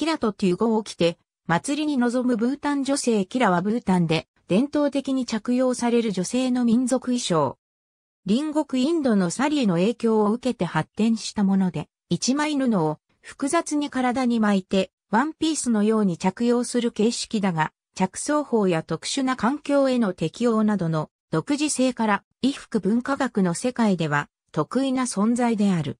キラというゴを着て、祭りに臨むブータン女性キラはブータンで伝統的に着用される女性の民族衣装。隣国インドのサリーの影響を受けて発展したもので、一枚布を複雑に体に巻いて、ワンピースのように着用する形式だが、着想法や特殊な環境への適応などの独自性から、衣服文化学の世界では得意な存在である。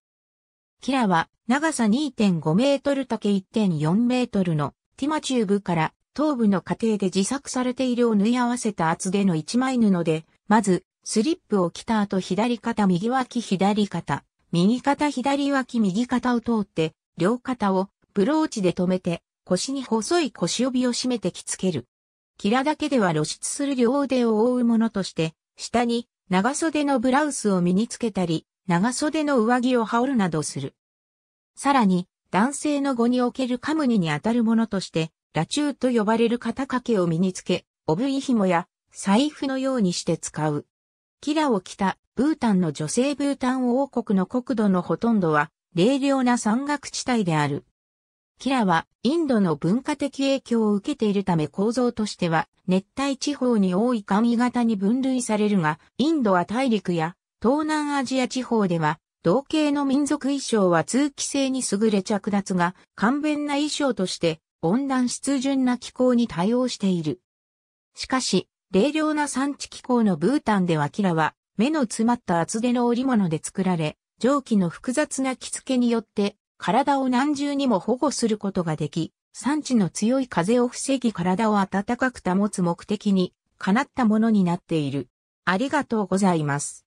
キラは長さ2.5メートル丈1.4メートルのティマチューブから頭部の過程で自作されているを縫い合わせた厚手の一枚布で、まずスリップを着た後左肩右脇左肩、右肩左脇右肩を通って両肩をブローチで留めて腰に細い腰帯を締めて着付ける。キラだけでは露出する両腕を覆うものとして、下に長袖のブラウスを身につけたり、長袖の上着を羽織るなどする。さらに、男性の語におけるカムニにあたるものとして、ラチューと呼ばれる肩掛けを身につけ、おぶい紐や財布のようにして使う。キラを着たブータンの女性ブータン王国の国土のほとんどは、冷涼な山岳地帯である。キラはインドの文化的影響を受けているため構造としては熱帯地方に多い簡型に分類されるが、インドは大陸や東南アジア地方では同系の民族衣装は通気性に優れ着脱が、簡便な衣装として、温暖湿潤な気候に対応している。しかし、冷涼な産地気候のブータンではキラは、目の詰まった厚手の織物で作られ、蒸気の複雑な着付けによって、体を何重にも保護することができ、産地の強い風を防ぎ体を暖かく保つ目的に、かなったものになっている。ありがとうございます。